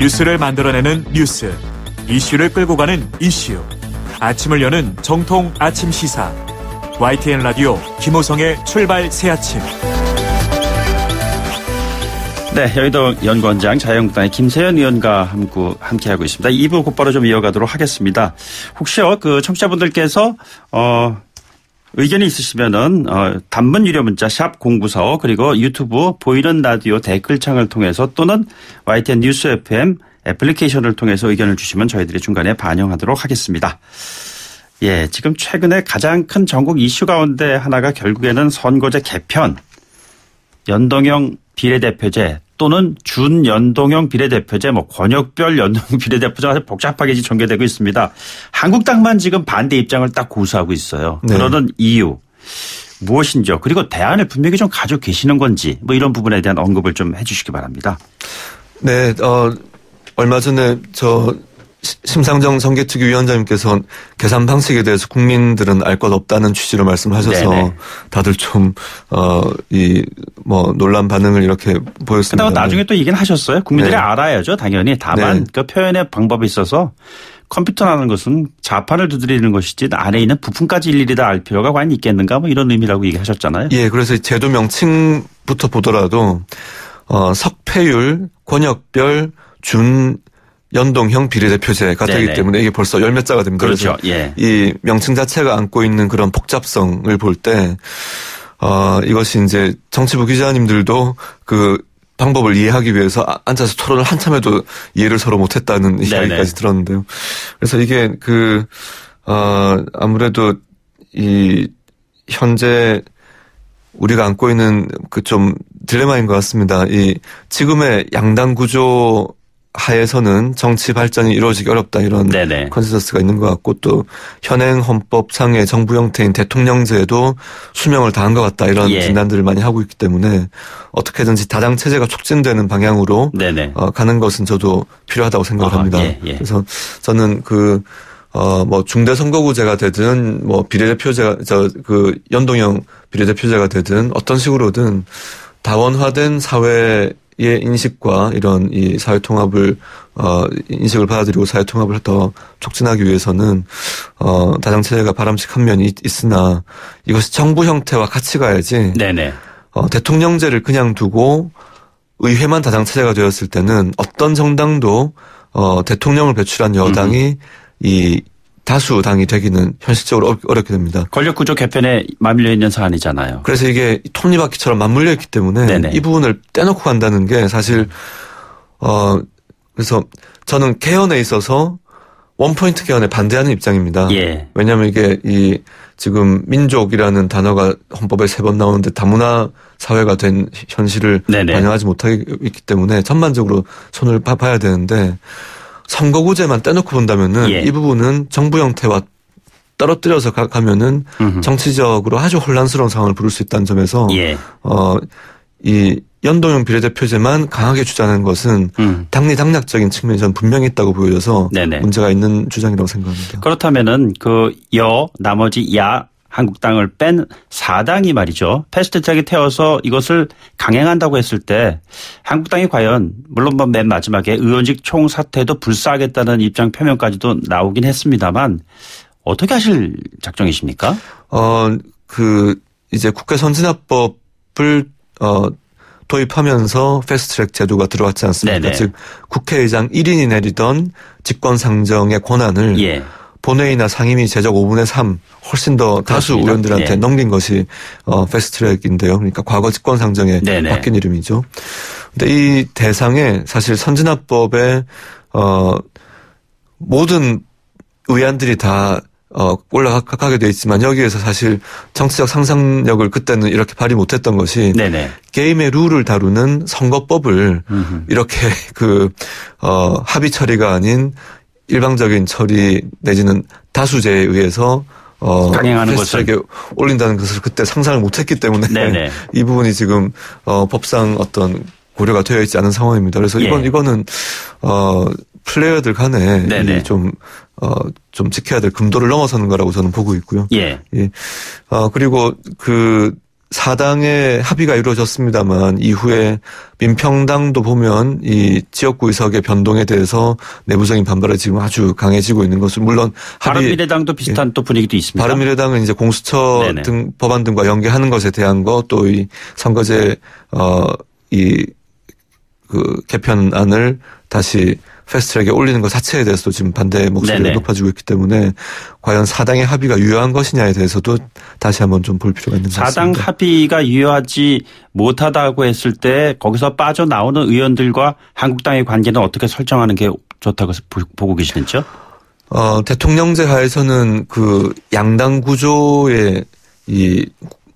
뉴스를 만들어내는 뉴스, 이슈를 끌고 가는 이슈, 아침을 여는 정통 아침 시사. YTN 라디오 김호성의 출발 새 아침. 네, 여의도 연구원장 자유한국당의 김세현 의원과 함께 하고 있습니다. 2부 곧바로 좀 이어가도록 하겠습니다. 혹시요, 어, 그 청취자분들께서 어 의견이 있으시면은 어, 단문 유료 문자 샵 #094 그리고 유튜브 보이는 라디오 댓글창을 통해서 또는 YTN 뉴스 FM 애플리케이션을 통해서 의견을 주시면 저희들이 중간에 반영하도록 하겠습니다. 예, 지금 최근에 가장 큰 전국 이슈 가운데 하나가 결국에는 선거제 개편, 연동형 비례대표제 또는 준연동형 비례대표제, 뭐 권역별 연동 비례대표제가 복잡하게 전개되고 있습니다. 한국당만 지금 반대 입장을 딱 고수하고 있어요. 네. 그러는 이유 무엇인지요? 그리고 대안을 분명히 좀 가지고 계시는 건지 뭐 이런 부분에 대한 언급을 좀 해주시기 바랍니다. 네, 어, 얼마 전에 저 심상정 선교특위위원장님께서 계산 방식에 대해서 국민들은 알 것 없다는 취지로 말씀하셔서 네네. 다들 좀어이뭐 논란 반응을 이렇게 보였습니다. 그다가 나중에 또 얘기는 하셨어요. 국민들이 네. 알아야죠, 당연히. 다만 네. 그 표현의 방법에 있어서 컴퓨터라는 것은 자판을 두드리는 것이지 안에 있는 부품까지 일일이 다 알 필요가 과연 있겠는가 뭐 이런 의미라고 얘기하셨잖아요. 예, 그래서 제도 명칭부터 보더라도 어 석패율, 권역별, 준 연동형 비례대표제가 네네. 되기 네. 때문에 이게 벌써 열몇 자가 됩니다. 그렇죠. 예. 이 명칭 자체가 안고 있는 그런 복잡성을 볼 때, 어, 이것이 이제 정치부 기자님들도 그 방법을 이해하기 위해서 아, 앉아서 토론을 한참 해도 이해를 서로 못했다는 네, 이야기까지 네. 들었는데요. 그래서 이게 그, 어, 아무래도 이 현재 우리가 안고 있는 그 좀 딜레마인 것 같습니다. 이 지금의 양당 구조 하에서는 정치 발전이 이루어지기 어렵다 이런 네네. 컨센서스가 있는 것 같고 또 현행 헌법상의 정부 형태인 대통령제도 수명을 다한 것 같다 이런 예. 진단들을 많이 하고 있기 때문에 어떻게든지 다당 체제가 촉진되는 방향으로 어, 가는 것은 저도 필요하다고 생각을 아 합니다. 예, 예. 그래서 저는 그 어, 뭐, 중대선거구제가 되든, 뭐, 비례대표제가, 저, 그, 연동형 비례대표제가 되든, 어떤 식으로든 다원화된 사회 인식과 이런 이 사회 통합을 어 인식을 받아들이고 사회 통합을 더 촉진하기 위해서는 어 다당체제가 바람직한 면이 있으나 이것이 정부 형태와 같이 가야지. 네네. 어 대통령제를 그냥 두고 의회만 다당체제가 되었을 때는 어떤 정당도 어 대통령을 배출한 여당이 음이 다수 당이 되기는 현실적으로 어렵게 됩니다. 권력 구조 개편에 맞물려 있는 사안이잖아요. 그래서 이게 톱니바퀴처럼 맞물려 있기 때문에 네네. 이 부분을 떼놓고 간다는 게 사실 어 그래서 저는 개헌에 있어서 원포인트 개헌에 반대하는 입장입니다. 예. 왜냐하면 이게 이 지금 민족이라는 단어가 헌법에 세 번 나오는데 다문화 사회가 된 현실을 네네. 반영하지 못하기 때문에 전반적으로 손을 봐야 되는데 선거구제만 떼놓고 본다면은 예. 이 부분은 정부 형태와 떨어뜨려서 가, 면은 정치적으로 아주 혼란스러운 상황을 부를 수 있다는 점에서 예. 어이 연동형 비례대표제만 강하게 주장하는 것은 음. 당리당략적인 측면이 전 분명히 있다고 보여져서 네네. 문제가 있는 주장이라고 생각합니다. 그렇다면은 그 여 나머지 야 한국당을 뺀 4당이 말이죠. 패스트트랙에 태워서 이것을 강행한다고 했을 때 한국당이 과연 물론 뭐 맨 마지막에 의원직 총사퇴도 불사하겠다는 입장 표명까지도 나오긴 했습니다만 어떻게 하실 작정이십니까? 어, 그 이제 국회 선진화법을 어 도입하면서 패스트트랙 제도가 들어왔지 않습니까? 네네. 즉 국회의장 1인이 내리던 직권상정의 권한을 예. 본회의나 상임위 제적 5분의 3 훨씬 더 그렇습니다. 다수 의원들한테 네. 넘긴 것이 어, 패스트트랙인데요. 그러니까 과거 집권 상정에 네네. 바뀐 이름이죠. 근데 이 대상에 사실 선진화법에 어 모든 의안들이 다 어, 올라가게 돼 있지만 여기에서 사실 정치적 상상력을 그때는 이렇게 발휘 못했던 것이 네네. 게임의 룰을 다루는 선거법을 음흠. 이렇게 그 어, 합의 처리가 아닌 일방적인 처리 내지는 다수제에 의해서 어, 강행하는 것을 올린다는 것을 그때 상상을 못했기 때문에 네네. 네. 이 부분이 지금 어, 법상 어떤 고려가 되어 있지 않은 상황입니다. 그래서 이번 예. 이거는 어, 플레이어들 간에 네, 네. 좀 어, 좀 지켜야 될 금도를 넘어서는 거라고 저는 보고 있고요. 예. 예. 어, 그리고 그 사당의 합의가 이루어졌습니다만 이후에 네. 민평당도 보면 이 지역구 의석의 변동에 대해서 내부적인 반발이 지금 아주 강해지고 있는 것은 물론 바른미래당도 비슷한 예. 또 분위기도 있습니다. 바른미래당은 이제 공수처 네네. 등 법안 등과 연계하는 것에 대한 것 또 이 선거제 네. 어이그 개편안을 다시 패스트트랙에 올리는 것 자체에 대해서도 지금 반대 목소리가 네네. 높아지고 있기 때문에 과연 사당의 합의가 유효한 것이냐에 대해서도 다시 한번 좀 볼 필요가 있는 것 같습니다. 사당 합의가 유효하지 못하다고 했을 때 거기서 빠져나오는 의원들과 한국당의 관계는 어떻게 설정하는 게 좋다고 보고 계시는지요? 어, 대통령제 하에서는 그 양당 구조의 이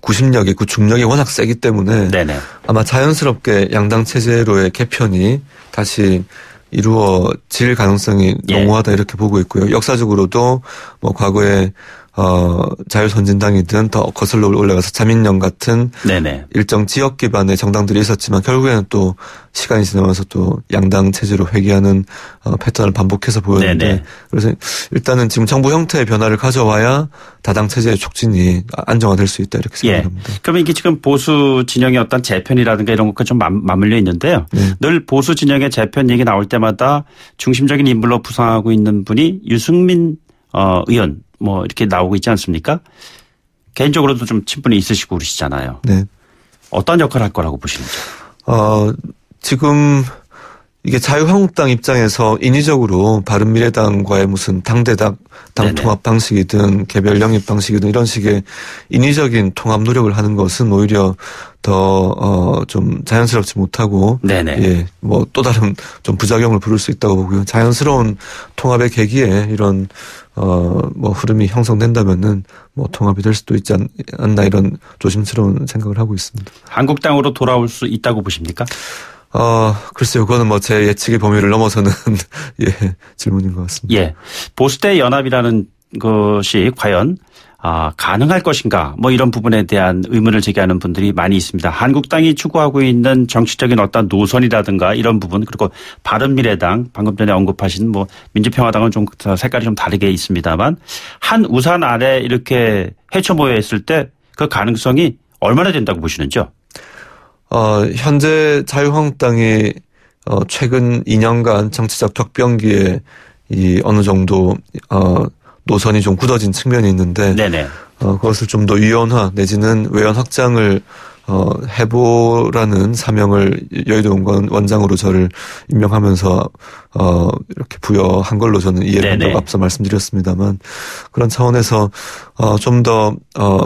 구심력이 그 중력이 워낙 세기 때문에 네네. 아마 자연스럽게 양당 체제로의 개편이 다시 이루어질 가능성이 예. 농후하다 예. 이렇게 보고 있고요. 역사적으로도 뭐 과거에 어, 자유선진당이든 더 거슬러 올라가서 자민련 같은 네네. 일정 지역 기반의 정당들이 있었지만 결국에는 또 시간이 지나면서 또 양당 체제로 회귀하는 어, 패턴을 반복해서 보였는데 네네. 그래서 일단은 지금 정부 형태의 변화를 가져와야 다당 체제의 촉진이 안정화될 수 있다 이렇게 예. 생각합니다. 예. 그러면 이게 지금 보수 진영의 어떤 재편이라든가 이런 것과 좀 맞물려 있는데요. 네. 늘 보수 진영의 재편 얘기 나올 때마다 중심적인 인물로 부상하고 있는 분이 유승민 어, 의원 뭐 이렇게 나오고 있지 않습니까? 개인적으로도 좀 친분이 있으시고 그러시잖아요. 네. 어떤 역할을 할 거라고 보시는지? 어, 지금 이게 자유한국당 입장에서 인위적으로 바른미래당과의 무슨 당대당 당 통합 방식이든 개별 영입 방식이든 이런 식의 인위적인 통합 노력을 하는 것은 오히려 더어좀 자연스럽지 못하고 예뭐 또 다른 좀 부작용을 부를 수 있다고 보고요. 자연스러운 통합의 계기에 이런 어 뭐 흐름이 형성된다면은 뭐 통합이 될 수도 있지 않나 이런 조심스러운 생각을 하고 있습니다. 한국당으로 돌아올 수 있다고 보십니까? 어, 글쎄요. 그거는 뭐 제 예측의 범위를 넘어서는 예, 질문인 것 같습니다. 예. 보수대 연합이라는 것이 과연 아, 가능할 것인가 뭐 이런 부분에 대한 의문을 제기하는 분들이 많이 있습니다. 한국당이 추구하고 있는 정치적인 어떤 노선이라든가 이런 부분 그리고 바른미래당 방금 전에 언급하신 뭐 민주평화당은 좀 색깔이 좀 다르게 있습니다만 한 우산 아래 이렇게 헤쳐 모여 있을 때 그 가능성이 얼마나 된다고 보시는지요? 어, 현재 자유한국당이 어, 최근 2년간 정치적 격변기에 이 어느 정도 어, 노선이 좀 굳어진 측면이 있는데 네네. 어, 그것을 좀 더 유연화 내지는 외연 확장을 어, 해보라는 사명을 여의도 원 원장으로 저를 임명하면서 어, 이렇게 부여한 걸로 저는 이해를 한다고 앞서 말씀드렸습니다만 그런 차원에서 어, 좀 더 어,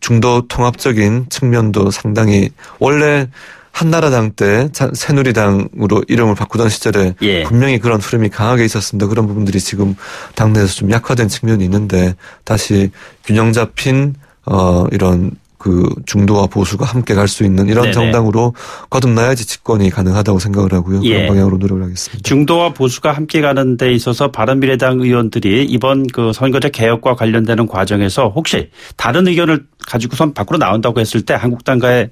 중도 통합적인 측면도 상당히 원래 한나라당 때 새누리당으로 이름을 바꾸던 시절에 예. 분명히 그런 흐름이 강하게 있었습니다. 그런 부분들이 지금 당내에서 좀 약화된 측면이 있는데 다시 균형 잡힌 어 이런 그 중도와 보수가 함께 갈 수 있는 이런 네네. 정당으로 거듭나야지 집권이 가능하다고 생각을 하고요. 그런 예. 방향으로 노력을 하겠습니다. 중도와 보수가 함께 가는 데 있어서 바른미래당 의원들이 이번 그 선거제 개혁과 관련되는 과정에서 혹시 다른 의견을 가지고선 밖으로 나온다고 했을 때 한국당과의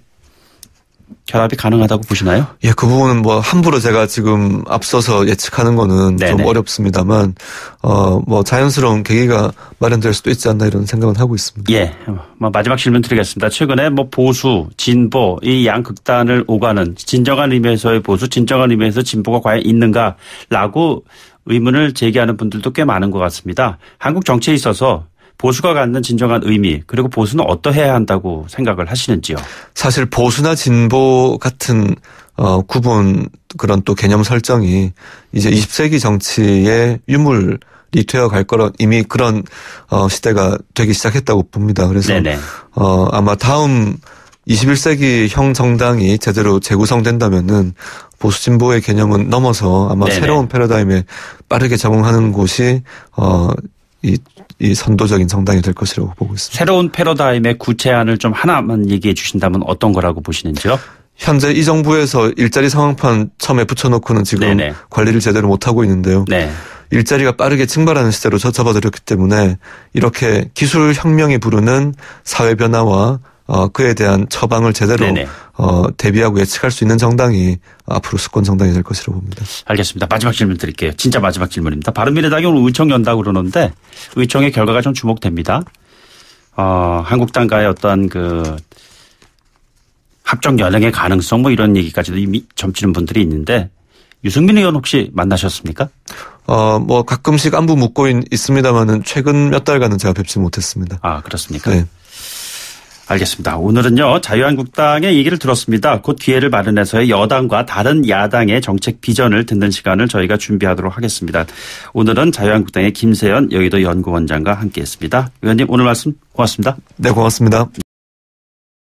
결합이 가능하다고 보시나요? 예, 그 부분은 뭐 함부로 제가 지금 앞서서 예측하는 거는 네네. 좀 어렵습니다만 어뭐 자연스러운 계기가 마련될 수도 있지 않나 이런 생각은 하고 있습니다. 예, 뭐 마지막 질문 드리겠습니다. 최근에 뭐 보수, 진보 이양 극단을 오가는 진정한 의미에서의 보수, 진정한 의미에서 진보가 과연 있는가라고 의문을 제기하는 분들도 꽤 많은 것 같습니다. 한국 정치에 있어서 보수가 갖는 진정한 의미 그리고 보수는 어떠해야 한다고 생각을 하시는지요? 사실 보수나 진보 같은 어 구분 그런 또 개념 설정이 이제 20세기 정치의 유물 이되어갈 거라 이미 그런 어 시대가 되기 시작했다고 봅니다. 그래서 네네. 어 아마 다음 21세기 형 정당이 제대로 재구성된다면은 보수 진보의 개념은 넘어서 아마 네네. 새로운 패러다임에 빠르게 적응하는 곳이 어이 이 선도적인 성당이 될 것이라고 보고 있습니다. 새로운 패러다임의 구체안을 좀 하나만 얘기해 주신다면 어떤 거라고 보시는지요? 현재 이 정부에서 일자리 상황판 처음에 붙여놓고는 지금 네네. 관리를 제대로 못하고 있는데요. 네. 일자리가 빠르게 증발하는 시대로 젖혀버렸기 때문에 이렇게 기술 혁명이 부르는 사회 변화와 어, 그에 대한 처방을 제대로 네네. 어, 대비하고 예측할 수 있는 정당이 앞으로 수권 정당이 될 것이라고 봅니다. 알겠습니다. 마지막 질문 드릴게요. 진짜 마지막 질문입니다. 바른미래당이 오늘 의총 연다고 그러는데 의총의 결과가 좀 주목됩니다. 어, 한국당과의 어떤 그 합정 연행의 가능성 뭐 이런 얘기까지도 이미 점치는 분들이 있는데 유승민 의원 혹시 만나셨습니까? 어, 뭐 가끔씩 안부 묻고 있, 습니다만은 최근 몇 달간은 제가 뵙지 못했습니다. 아, 그렇습니까? 네. 알겠습니다. 오늘은요 자유한국당의 얘기를 들었습니다. 곧 기회를 마련해서 여당과 다른 야당의 정책 비전을 듣는 시간을 저희가 준비하도록 하겠습니다. 오늘은 자유한국당의 김세연 여의도 연구원장과 함께했습니다. 의원님 오늘 말씀 고맙습니다. 네 고맙습니다.